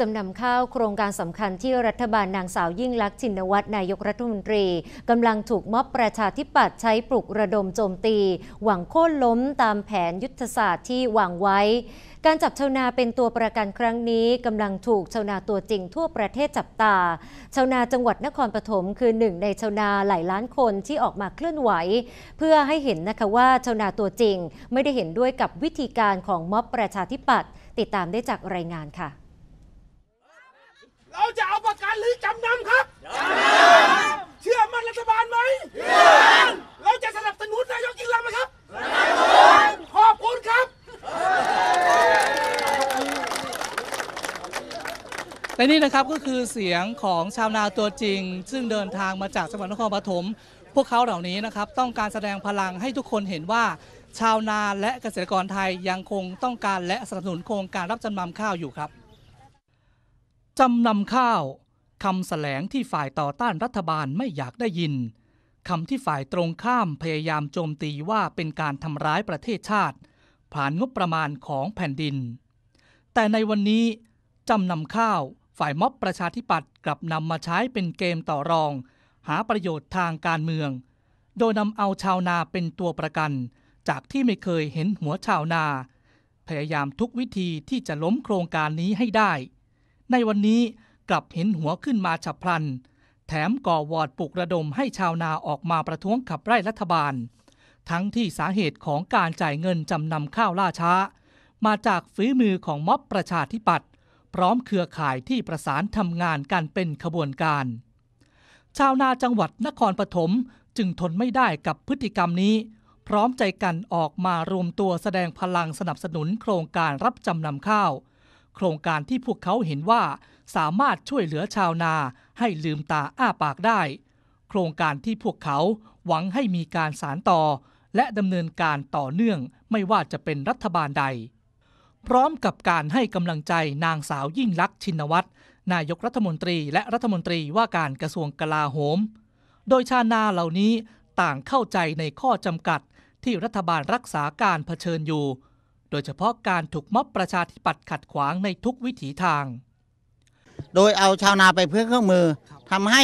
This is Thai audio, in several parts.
จำนำข้าวโครงการสำคัญที่รัฐบาลนางสาวยิ่งลักษณ์ชินวัตร นายกรัฐมนตรีกำลังถูกม็อบประชาธิปัตย์ใช้ปลุกระดมโจมตี หวังโค่นล้มตามแผนยุทธศาสตร์ที่วางไว้ การจับชาวนาเป็นตัวประกันครั้งนี้กำลังถูกชาวนาตัวจริงทั่วประเทศจับตา ชาวนาจังหวัดนครปฐมคือหนึ่งในชาวนาหลายล้านคนที่ออกมาเคลื่อนไหว เพื่อให้เห็นนะคะว่าชาวนาตัวจริงไม่ได้เห็นด้วยกับวิธีการของม็อบประชาธิปัตย์ติดตามได้จากรายงานค่ะเราจะเอาประกันหรือจำนำครับ เชื่อมั่นรัฐบาลไหมเราจะสนับสนุนนายกยิ่งลักไหมครับขอบคุณครับและนี่นะครับก็คือเสียงของชาวนาตัวจริง ซึ่งเดินทางมาจากจังหวัดนครปฐม พวกเขาเหล่านี้นะครับต้องการแสดงพลังให้ทุกคนเห็นว่า ชาวนาและเกษตรกรไทยยังคงต้องการและสนับสนุนโครงการรับจำนำข้าวอยู่ครับจำนำข้าวคำแสลงที่ฝ่ายต่อต้านรัฐบาลไม่อยากได้ยินคำที่ฝ่ายตรงข้ามพยายามโจมตีว่าเป็นการทำร้ายประเทศชาติ ผ่านงบประมาณของแผ่นดิน แต่ในวันนี้จำนำข้าวฝ่ายม็อบประชาธิปัตย์กลับนำมาใช้เป็นเกมต่อรอง หาประโยชน์ทางการเมือง โดยนำเอาชาวนาเป็นตัวประกัน จากที่ไม่เคยเห็นหัวชาวนา พยายามทุกวิธีที่จะล้มโครงการนี้ให้ได้ในวันนี้กลับเห็นหัวขึ้นมาฉับพลัน แถมก่อวอดปลุกระดมให้ชาวนาออกมาประท้วงขับไล่รัฐบาล ทั้งที่สาเหตุของการจ่ายเงินจำนำข้าวล่าช้า มาจากฝีมือของม็อบประชาธิปัตย์พร้อมเครือข่ายที่ประสานทำงานกันเป็นขบวนการ ชาวนาจังหวัดนครปฐมจึงทนไม่ได้กับพฤติกรรมนี้ พร้อมใจกันออกมารวมตัวแสดงพลังสนับสนุนโครงการรับจำนำข้าวโครงการที่พวกเขาเห็นว่าสามารถช่วยเหลือชาวนาให้ลืมตาอ้าปากได้ โครงการที่พวกเขาหวังให้มีการสารต่อและดำเนินการต่อเนื่องไม่ว่าจะเป็นรัฐบาลใด พร้อมกับการให้กำลังใจนางสาวยิ่งลักษณ์ชินวัตรนายกรัฐมนตรีและรัฐมนตรีว่าการกระทรวงกลาโหม โดยชาวนาเหล่านี้ต่างเข้าใจในข้อจำกัดที่รัฐบาลรักษาการเผชิญอยู่โดยเฉพาะการถูกม็อบประชาธิปัตย์ขัดขวางในทุกวิถีทาง โดยเอาชาวนาไปเพื่อเครื่องมือ ทำให้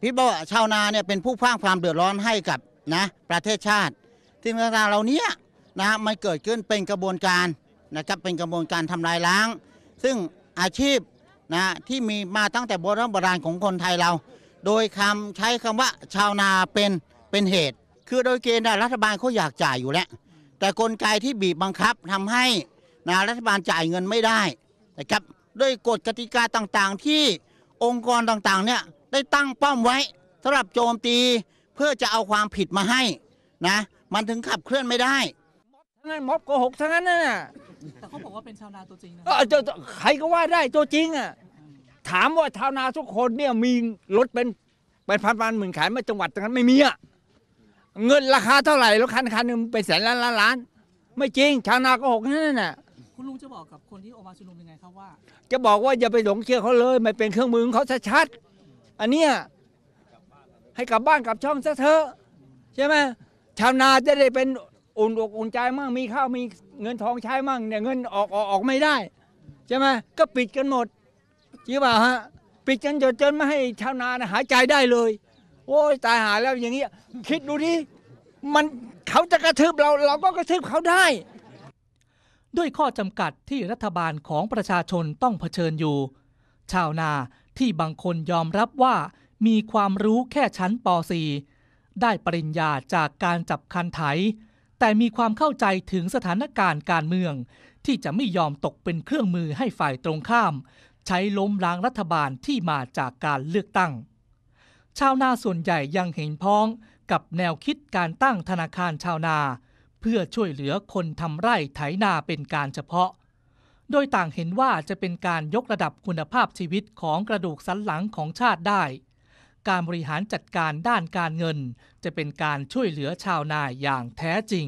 พี่บอกชาวนาเนี่ยเป็นผู้พร้าง ความเดือดร้อนให้กับนะประเทศชาติที่งต่างๆเราเานี้ยนะมันเกิดขึ้นเป็นกระบวนการนะครับเป็นกระบวนการทำลายล้าง ซึ่งอาชีพนะที่มีมาตั้งแต่โบราณบราณของคนไทยเรา โดยคำใช้คำว่าชาวนาเป็นเป็นเหตุ คือโดยเกณฑ์รัฐบาลเขาอยากจ่ายอยู่แล้วแต่กลไกที่บีบบังคับทำให้นะรัฐบาลจ่ายเงินไม่ได้นะครับด้วยกฎกติกาต่างๆ ที่องค์กรต่างๆเนี่ยได้ตั้งป้อมไว้สำหรับโจมตีเพื่อจะเอาความผิดมาให้นะมันถึงขับเคลื่อนไม่ได้ทั้งนั้น ม็อบโกหกทั้งนั้นน่ะแต่เขาบอกว่าเป็นชาวนาตัวจริงนะใครก็ว่าได้ตัวจริงอ่ะถามว่าชาวนาทุกคนเนี่ยมีรถเป็นเป็นพันๆหมื่นขายมาจังหวัดตรงนั้นไม่มีอ่ะเงินราคาเท่าไหร่รถคันคันหนึงเป็นแสนล้านล้านล้าน ไม่จริงชาวนาก็หกนั่นน่ะคุณลุงจะบอกกับคนที่ออกมาชุมนุมยังไงครับว่าจะบอกว่าอย่าไปหลงเชื่อเขาเลยมันเป็นเครื่องมือของเขาชัดๆอันเนี้ยให้กลับบ้านกลับช่องซะเถอะใช่ไหมชาวนาจะได้เป็นอุ่นอกอุ่นใจมั่งมีข้าวมีเงินทองใช้มั่งเนี่ยเงินออกออกออกไม่ได้ ใช่ไหมก็ปิดกันหมดจริงเปล่าฮะปิดกันจนจนไม่ให้ชาวนานะหายใจได้เลยโอ้ยตายหาแล้วอย่างนี้ คิดดูดิมันเขาจะกระทืบเรา เราก็กระทืบเขาได้ ด้วยข้อจำกัดที่รัฐบาลของประชาชนต้องเผชิญอยู่ ชาวนาที่บางคนยอมรับว่า มีความรู้แค่ชั้นป .4 ได้ปริญญาจากการจับคันไถ แต่มีความเข้าใจถึงสถานการณ์การเมือง ที่จะไม่ยอมตกเป็นเครื่องมือให้ฝ่ายตรงข้าม ใช้ล้มล้างรัฐบาลที่มาจากการเลือกตั้งชาวนาส่วนใหญ่ยังเห็นพ้องกับแนวคิดการตั้งธนาคารชาวนา เพื่อช่วยเหลือคนทำไร่ไถนาเป็นการเฉพาะ โดยต่างเห็นว่าจะเป็นการยกระดับคุณภาพชีวิตของกระดูกสันหลังของชาติได้ การบริหารจัดการด้านการเงินจะเป็นการช่วยเหลือชาวนาอย่างแท้จริง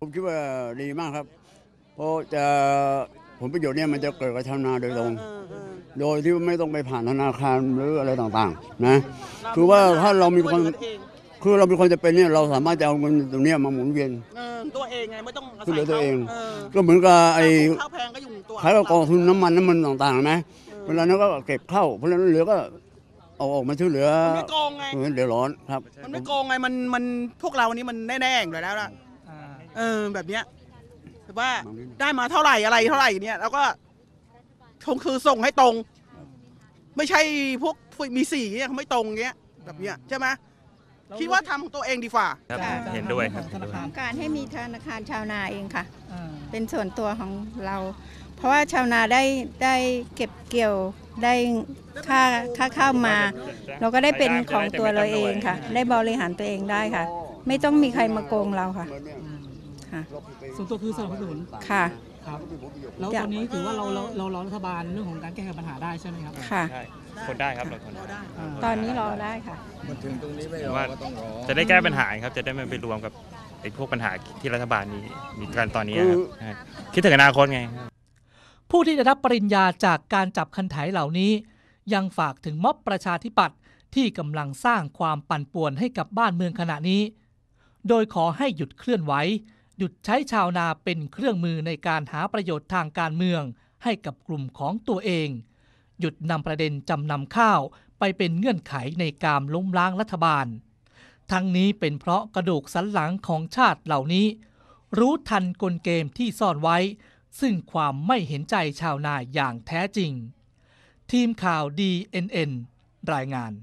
ผมคิดว่าดีมากครับเพราะจะลประโยชน์เนี่ยมันจะเกิดกับชาวนาโดยตรง โดยที่ไม่ต้องไปผ่านธนาคารหรืออะไรต่างๆนะ คือว่าถ้าเรามีคน คือเราเป็นคนจะเป็นเนี่ยเราสามารถจะเอาเงินตรงนี้มาหมุนเวียนตัวเองไงไม่ต้องคือเหลือตัวเอง ก็เหมือนกับไอ้ขายกองทุนน้ำมันน้ำมันต่างๆนะเวลานั้นก็เก็บเข้าเพราะฉะนั้นเหลือก็ เอาออกมาช่วยเหลือมันไม่โกงไงเดือดร้อนครับ มันไม่โกงไงมันมันพวกเรานี้มันแน่ๆอยู่แล้วล่ะเออแบบเนี้ยว่าได้มาเท่าไหร่อะไรเท่าไหร่เนี่ย แล้วก็ทงคือส่งให้ตรง ไม่ใช่พวกมีสีเนี่ยเขาไม่ตรงเงี้ย แบบเนี้ยใช่ไหมคิดว่าทำาตัวเองดีกว่าครับเห็นด้วยครับการให้มีธนาคารชาวนาเองค่ะเป็นส่วนตัวของเรา เพราะว่าชาวนาได้ได้เก็บเกี่ยวได้ค่าค่าข้าวมา เราก็ได้เป็นของตัวเราเองค่ะ ได้บริหารตัวเองได้ค่ะ ไม่ต้องมีใครมาโกงเราค่ะส่วนตัวคือสนับสนุนค่ะ ครับ แล้วตอนนี้ถือว่าเราเราเรารอรัฐบาลเรื่องของการแก้ไขปัญหาได้ใช่ไหมครับ ค่ะคนได้ครับเราคนได้ ตอนนี้รอได้ค่ะมันถึงตรงนี้ไม่รอก็ต้องรอจะได้แก้ปัญหาครับ จะได้ไม่ไปรวมกับไอ้พวกปัญหาที่รัฐบาลนี้มีการตอนนี้ครับคิดถึงอนาคตไง ผู้ที่ได้รับปริญญาจากการจับคันไถเหล่านี้ ยังฝากถึงม็อบประชาธิปัตย์ที่กำลังสร้างความปั่นป่วนให้กับบ้านเมืองขณะนี้ โดยขอให้หยุดเคลื่อนไหวหยุดใช้ชาวนาเป็นเครื่องมือในการหาประโยชน์ทางการเมืองให้กับกลุ่มของตัวเอง หยุดนำประเด็นจำนำข้าวไปเป็นเงื่อนไขในการล้มล้างรัฐบาล ทั้งนี้เป็นเพราะกระดูกสันหลังของชาติเหล่านี้ รู้ทันกลเกมที่ซ่อนไว้ ซึ่งความไม่เห็นใจชาวนาอย่างแท้จริง ทีมข่าว DNN รายงาน